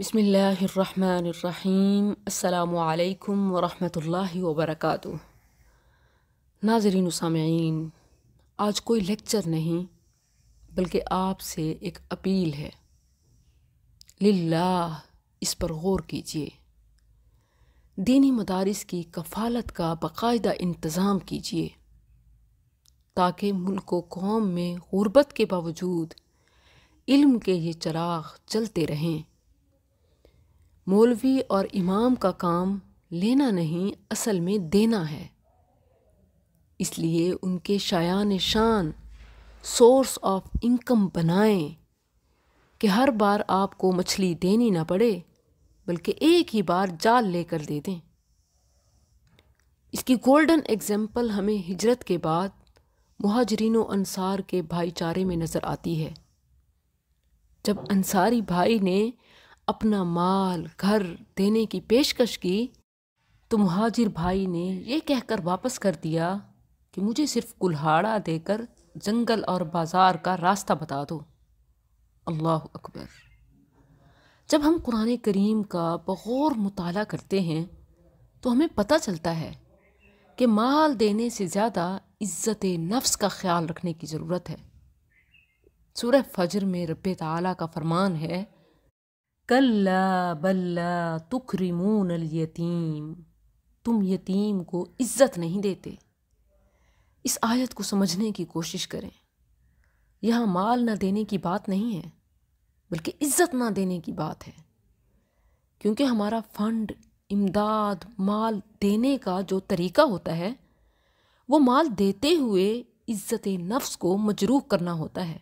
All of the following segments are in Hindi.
बसमीम् अल्लाम वरहमल वबरक नाजरीन सामीन आज कोई लेक्चर नहीं बल्कि आपसे एक अपील है लिल्ला इस पर गौर कीजिए दीनी मदारस की कफालत का बाकायदा इंतज़ाम कीजिए ताकि मुल्क कौम में गुरबत के बावजूद इल्म के ये चराग चलते रहें मौलवी और इमाम का काम लेना नहीं असल में देना है इसलिए उनके शायान शान सोर्स ऑफ इनकम बनाएं कि हर बार आपको मछली देनी ना पड़े बल्कि एक ही बार जाल लेकर दे दें इसकी गोल्डन एग्जाम्पल हमें हिजरत के बाद महाजरीन अनसार के भाईचारे में नज़र आती है जब अंसारी भाई ने अपना माल घर देने की पेशकश की तो मुहाजिर भाई ने यह कह कहकर वापस कर दिया कि मुझे सिर्फ कुल्हाड़ा देकर जंगल और बाज़ार का रास्ता बता दो अल्लाह अकबर जब हम कुरान करीम का बगौर मुताल करते हैं तो हमें पता चलता है कि माल देने से ज़्यादा इज़्ज़त नफ्स का ख्याल रखने की ज़रूरत है सूरह फजर में रब ताला का फरमान है कल्ला बल्ला तुखरिमून यतीम तुम यतीम को इज्जत नहीं देते इस आयत को समझने की कोशिश करें यहाँ माल ना देने की बात नहीं है बल्कि इज्जत ना देने की बात है क्योंकि हमारा फंड इमदाद माल देने का जो तरीका होता है वो माल देते हुए इज्जत नफ्स को मजरूह करना होता है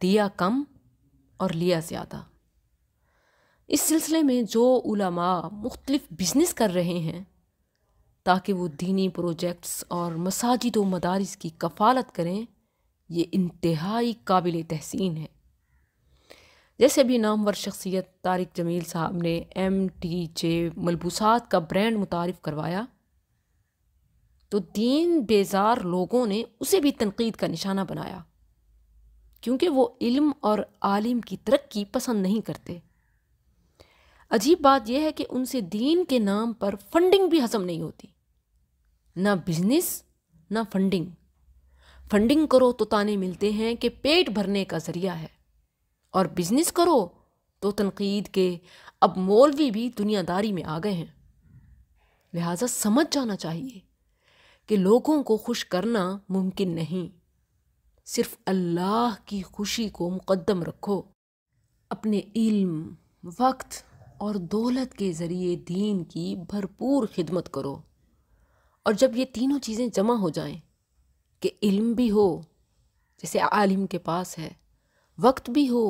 दिया कम और लिया ज़्यादा इस सिलसिले में जो उलमा मुख्तलिफ बिजनेस कर रहे हैं ताकि वो दीनी प्रोजेक्ट्स और मसाजिद व मदारस की कफालत करें ये इंतहाई काबिल तहसीन है जैसे अभी नामवर शख्सियत तारिक जमील साहब ने एम टी जे मलबूसात का ब्रांड मुतारफ़ करवाया तो दीन बेजार लोगों ने उसे भी तनकीद का निशाना बनाया क्योंकि वो इल्म और आलिम की तरक्की पसंद नहीं करते अजीब बात यह है कि उनसे दीन के नाम पर फंडिंग भी हजम नहीं होती ना बिजनेस ना फंडिंग फंडिंग करो तो ताने मिलते हैं कि पेट भरने का जरिया है और बिजनेस करो तो तनकीद के अब मौलवी भी दुनियादारी में आ गए हैं लिहाजा समझ जाना चाहिए कि लोगों को खुश करना मुमकिन नहीं सिर्फ अल्लाह की खुशी को मुकदम रखो अपने इल्म वक्त और दौलत के ज़रिए दीन की भरपूर खिदमत करो और जब ये तीनों चीज़ें जमा हो जाएं कि इल्म भी हो जैसे आलिम के पास है वक्त भी हो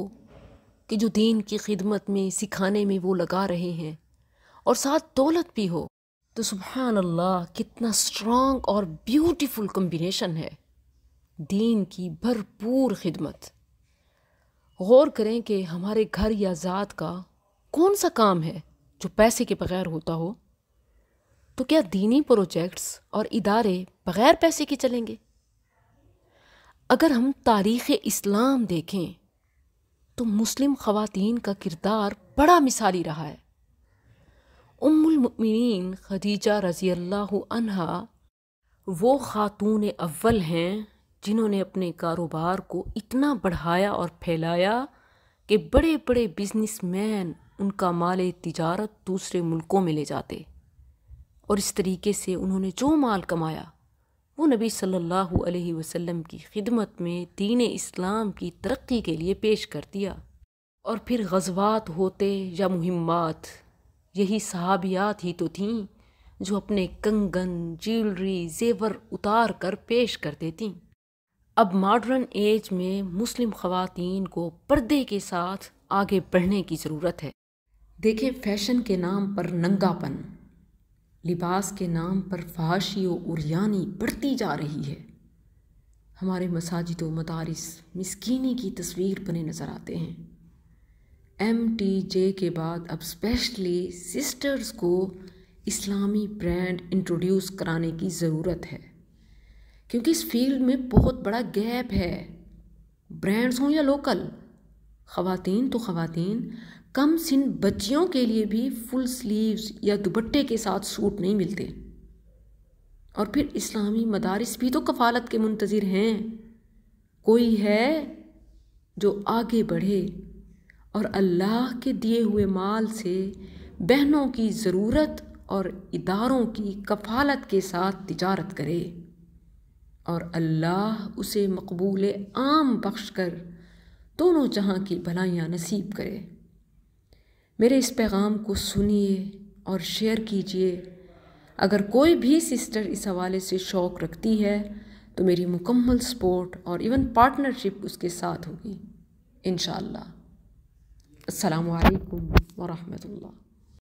कि जो दीन की खिदमत में सिखाने में वो लगा रहे हैं और साथ दौलत भी हो तो सुबहान अल्लाह कितना स्ट्रांग और ब्यूटीफुल कम्बिनेशन है दीन की भरपूर खिदमत गौर करें कि हमारे घर या ज़ात का कौन सा काम है जो पैसे के बगैर होता हो तो क्या दीनी प्रोजेक्ट्स और इदारे बगैर पैसे के चलेंगे अगर हम तारीख़ इस्लाम देखें तो मुस्लिम ख़वातीन का किरदार बड़ा मिसाली रहा है उमिन खदीजा रज़ी अल्लाह वो ख़ातून अव्वल हैं जिन्होंने अपने कारोबार को इतना बढ़ाया और फैलाया कि बड़े बड़े बिजनेसमैन उनका माल तजारत दूसरे मुल्कों में ले जाते और इस तरीके से उन्होंने जो माल कमाया वो नबी सल्लल्लाहु अलैहि वसल्लम की खिदमत में दीन इस्लाम की तरक्की के लिए पेश कर दिया और फिर गजबात होते या मुहिमात यही सहाबियात ही तो थीं जो अपने कंगन ज्वेलरी जेवर उतार कर पेश कर देती अब मॉडर्न एज में मुस्लिम ख़वातीन को पर्दे के साथ आगे बढ़ने की ज़रूरत है देखें फैशन के नाम पर नंगापन लिबास के नाम पर फाशी और यानी बढ़ती जा रही है हमारे मसाजिद व मदारस मिसकीनी की तस्वीर बने नज़र आते हैं एम टी जे के बाद अब स्पेशली सिस्टर्स को इस्लामी ब्रांड इंट्रोड्यूस कराने की ज़रूरत है क्योंकि इस फील्ड में बहुत बड़ा गैप है ब्रांड्स हों या लोकल ख़वातीन तो ख़वातीन कम सिन बच्चियों के लिए भी फुल स्लीव्स या दुबट्टे के साथ सूट नहीं मिलते और फिर इस्लामी मदारस भी तो कफालत के मुंतज़िर हैं कोई है जो आगे बढ़े और अल्लाह के दिए हुए माल से बहनों की ज़रूरत और इदारों की कफालत के साथ तिजारत करे और अल्लाह उसे मकबूल आम बख्श कर दोनों जहाँ की भलाइयाँ नसीब करे मेरे इस पैगाम को सुनिए और शेयर कीजिए अगर कोई भी सिस्टर इस हवाले से शौक़ रखती है तो मेरी मुकम्मल सपोर्ट और इवन पार्टनरशिप उसके साथ होगी इन शाला अलकुम